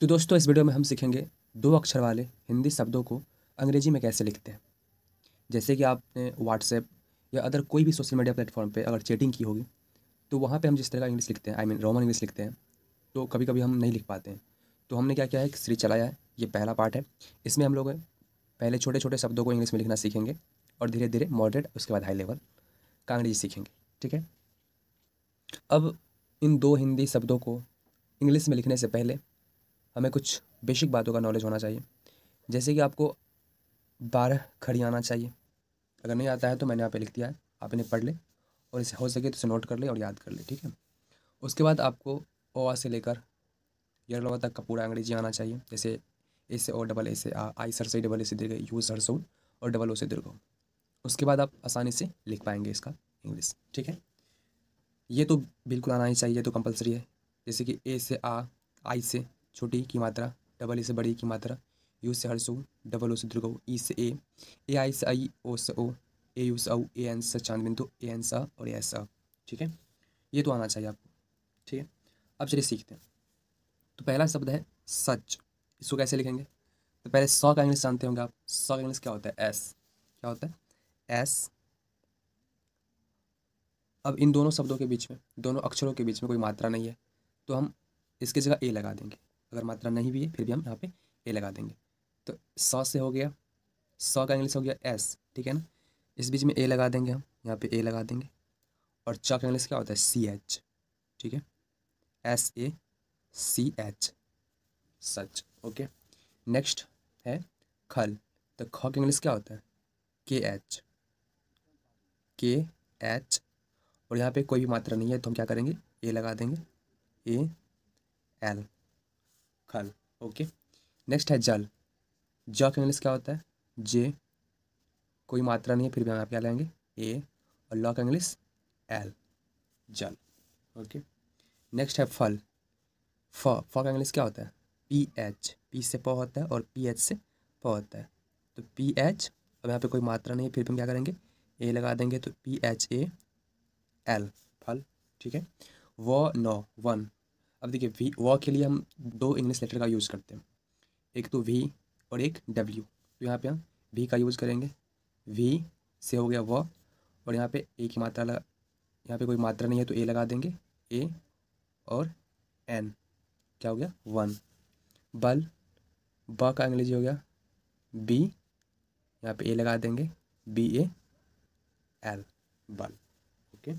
तो दोस्तों इस वीडियो में हम सीखेंगे दो अक्षर वाले हिंदी शब्दों को अंग्रेजी में कैसे लिखते हैं जैसे कि आपने व्हाट्सएप या अदर कोई भी सोशल मीडिया प्लेटफॉर्म पे अगर चैटिंग की होगी तो वहाँ पे हम जिस तरह का इंग्लिश लिखते हैं आई मीन रोमन इंग्लिश लिखते हैं तो कभी कभी हम नहीं लिख पाते हैं तो हमने क्या किया है श्री चलाया है ये पहला पार्ट है इसमें हम लोग पहले छोटे छोटे शब्दों को इंग्लिश में लिखना सीखेंगे और धीरे धीरे मॉडरेट उसके बाद हाई लेवल का अंग्रेजी सीखेंगे ठीक है अब इन दो हिंदी शब्दों को इंग्लिश में लिखने से पहले हमें कुछ बेसिक बातों का नॉलेज होना चाहिए जैसे कि आपको बारह खड़ी आना चाहिए अगर नहीं आता है तो मैंने यहाँ पे लिख दिया है आप इन्हें पढ़ लें और इसे हो सके तो इसे नोट कर ले और याद कर ले ठीक है उसके बाद आपको ओ आ से लेकर लोगों तक का पूरा अंग्रेजी आना चाहिए जैसे ए से ओ डबल ए से आई सर से डबल ए से दीर्घ यू सर सोल और डबल ओ से दीर्घ उसके बाद आप आसानी से लिख पाएंगे इसका इंग्लिश ठीक है ये तो बिल्कुल आना ही चाहिए तो कंपलसरी है जैसे कि ए से आ आई से छोटी की मात्रा डबल ए से बड़ी की मात्रा यू से हर्षो डबल ओ से दुर्गो ई से ए ए आई से आई ओ से ओ ए यू से औ ए एन से चांद बिंदु ए एन सा और ए एस ठीक है ये तो आना चाहिए आपको ठीक है अब चलिए सीखते हैं तो पहला शब्द है सच इसको कैसे लिखेंगे तो पहले सौ का इंग्लिश जानते होंगे आप सौ का इंग्लिश क्या होता है एस क्या होता है एस अब इन दोनों शब्दों के बीच में दोनों अक्षरों के बीच में कोई मात्रा नहीं है तो हम इसके जगह ए लगा देंगे अगर मात्रा नहीं भी है फिर भी हम यहाँ पे ए लगा देंगे तो सौ से हो गया सौ का इंग्लिश हो गया एस ठीक है ना इस बीच में ए लगा देंगे हम यहाँ पे ए लगा देंगे और च का इंग्लिश क्या होता है सी एच ठीक है एस ए सी एच सच ओके नेक्स्ट है खल तो ख का इंग्लिश क्या होता है के एच के एच और यहाँ पे कोई भी मात्रा नहीं है तो हम क्या करेंगे ए लगा देंगे ए एल खल ओके नेक्स्ट है जल जॉक इंग्लिश क्या होता है जे कोई मात्रा नहीं है फिर भी हम आप क्या लेंगे ए और लॉक इंग्लिश एल जल ओके नेक्स्ट है फल फ फ का इंग्लिश क्या होता है पी एच पी से प होता है और पी एच से प होता है तो पी एच अब यहाँ पे कोई मात्रा नहीं है फिर भी हम क्या करेंगे ए लगा देंगे तो पी एच ए एल फल ठीक है व नौ वन अब देखिए वी वॉ के लिए हम दो इंग्लिश लेटर का यूज़ करते हैं एक तो वी और एक डब्ल्यू तो यहाँ पे हम वी का यूज़ करेंगे वी से हो गया वॉ और यहाँ पे ए की मात्रा लगा यहाँ पे कोई मात्रा नहीं है तो ए लगा देंगे ए और एन क्या हो गया वन बल ब का अंग्रेजी हो गया बी यहाँ पे ए लगा देंगे बी ए एल बल ओके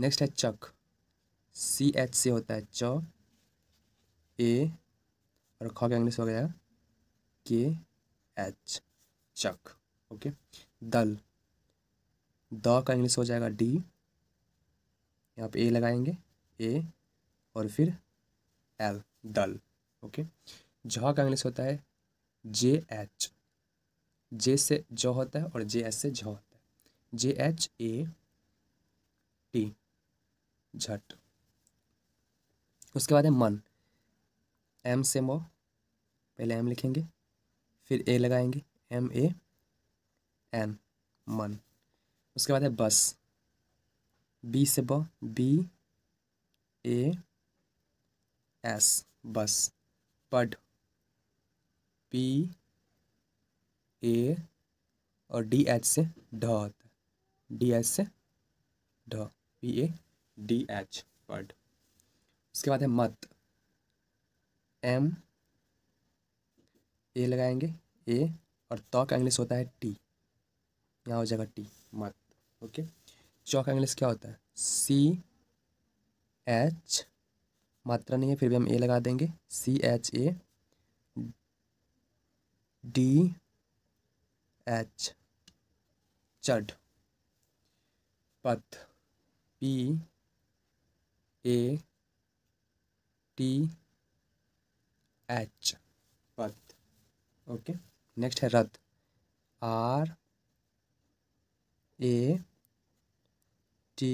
नेक्स्ट है चक सी एच से होता है च ए और ख का इंग्लिश हो गया के एच चक ओके दल द का इंग्लिश हो जाएगा डी यहाँ पे ए लगाएंगे ए और फिर एल दल ओके झ का इंग्लिश होता है जे एच जे से ज होता है और जे एच से झ होता है जे एच ए टी झट उसके बाद है मन एम से मो पहले एम लिखेंगे फिर ए लगाएंगे एम ए एन मन उसके बाद है बस बी से ब बी ए एस बस पढ़ पी ए और डी एच से ढ होता है डी एच से ढ पी ए डी एच पढ़ उसके बाद है मत एम ए लगाएंगे ए और त का इंग्लिश होता है टी यहाँ हो जाएगा टी मत ओके चौक का इंग्लिश क्या होता है सी एच मात्रा नहीं है फिर भी हम ए लगा देंगे C H A D H चड पथ पी ए टी एच पथ ओके नेक्स्ट है रथ आर ए टी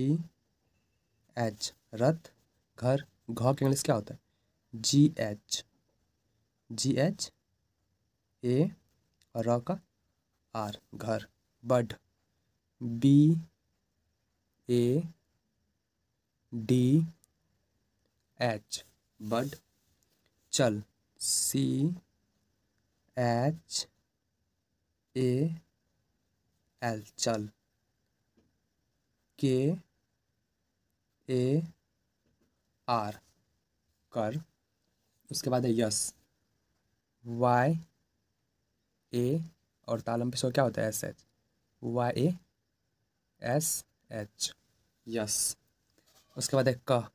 एच रथ घर घ के इंग्लिश क्या होता है जी एच जी एच ए और र का आर घर बड बी ए डी एच बड चल सी एच ए एल चल के ए आर कर उसके बाद है यस वाई ए और तालम पिशो क्या होता है S H Y A S H यस उसके बाद है क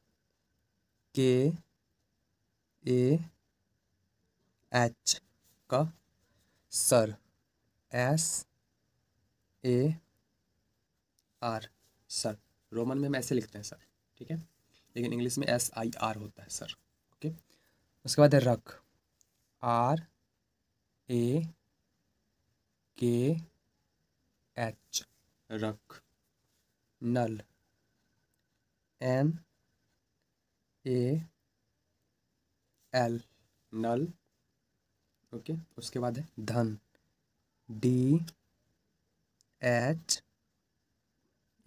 के ए एच का सर एस ए आर सर रोमन में हम ऐसे लिखते हैं सर ठीक है लेकिन इंग्लिश में एस आई आर होता है सर ओके उसके बाद है रख आर ए के एच रख नल एन ए एल नल ओके उसके बाद है धन डी एच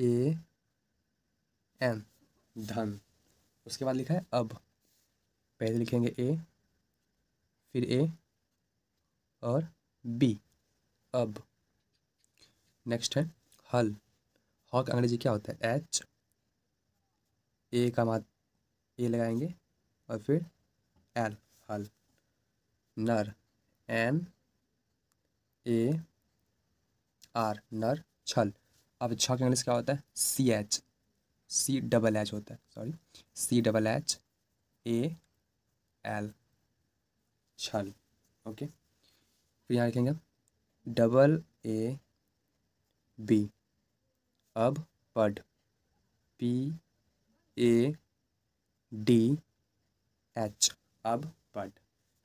ए एन धन उसके बाद लिखा है अब पहले लिखेंगे ए फिर ए और बी अब नेक्स्ट है हल हॉक अंग्रेजी क्या होता है एच ए का मात ए लगाएंगे और फिर एल हल नर एन ए आर नर छल अब छ के इंग्लिश क्या होता है C H C double H होता है sorry C double H A L छल ओके फिर यहाँ लिखेंगे डबल ए बी अब पड पी ए डी एच अब पढ़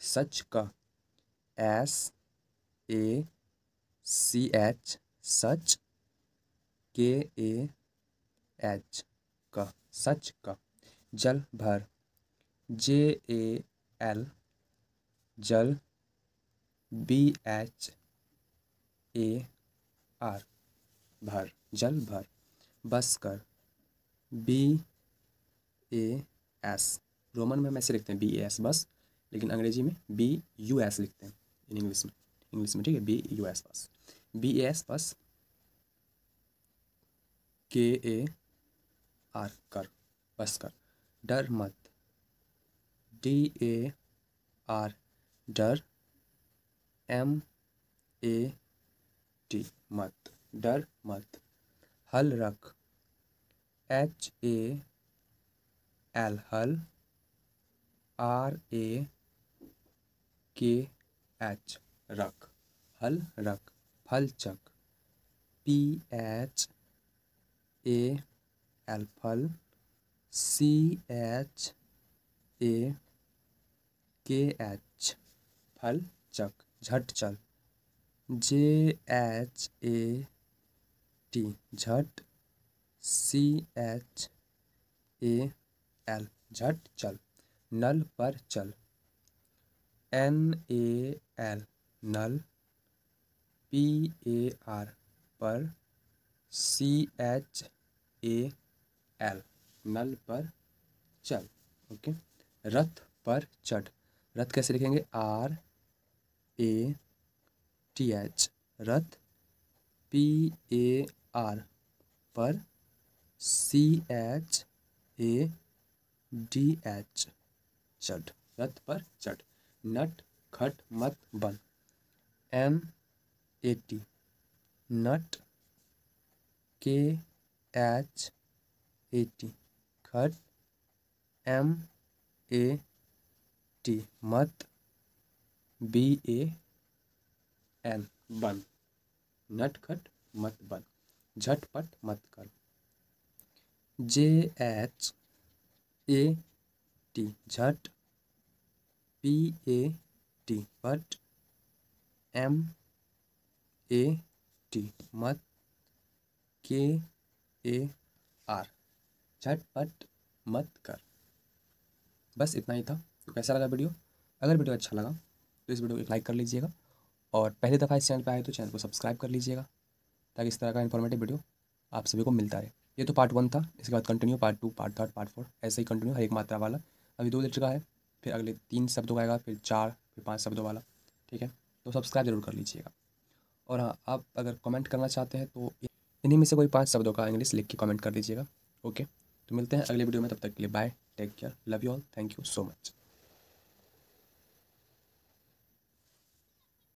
सच का एस ए सी एच सच के ए एच का सच का जल भर जे ए एल जल बी एच ए आर भर जल भर बस कर बी ए एस रोमन में हम ऐसे लिखते हैं बी एस बस लेकिन अंग्रेजी में बी यू एस लिखते हैं इन इंग्लिश में इंग्लिश में ठीक है बी यू एस बस बी एस बस के ए आर कर बस कर डर मत डी ए आर डर एम ए टी मत डर मत हल रख एच ए एल हल आर ए के एच रख हल रख फलचक पी एच ए एल फल सी एच ए के एच फल चक झट चल जे एच ए टी झट सी एच ए एल झट चल नल पर चल एन ए एल नल पी ए आर पर सी एच ए एल नल पर चल ओके रथ पर चढ़ रथ कैसे लिखेंगे आर ए टी एच रथ पी ए आर पर C H A D H चढ़ रथ पर चढ़ नट खट मत बन एम ए टी नट के एच ए टी खट एम ए टी मत बी ए एन बन नट खट मत बन झटपट मत कर जे एच ए टी झट पी ए टी पट एम ए टी मत के ए आर झट पट मत कर बस इतना ही था तो कैसा लगा वीडियो अगर वीडियो अच्छा लगा तो इस वीडियो को एक लाइक कर लीजिएगा और पहली दफ़ा इस चैनल पर आए तो चैनल को सब्सक्राइब कर लीजिएगा ताकि इस तरह का इन्फॉर्मेटिव वीडियो आप सभी को मिलता रहे ये तो पार्ट वन था इसके बाद continue part two part third part four ऐसे ही कंटिन्यू हर एक मात्रा वाला अभी दो दे चुका है फिर अगले तीन शब्दों का आएगा फिर चार फिर पाँच शब्दों वाला ठीक है तो सब्सक्राइब जरूर कर लीजिएगा और हाँ आप अगर कमेंट करना चाहते हैं तो इन्हीं में से कोई पाँच शब्दों का इंग्लिश लिख के कमेंट कर दीजिएगा ओके तो मिलते हैं अगले वीडियो में तब तक के लिए bye take care love you all thank you so much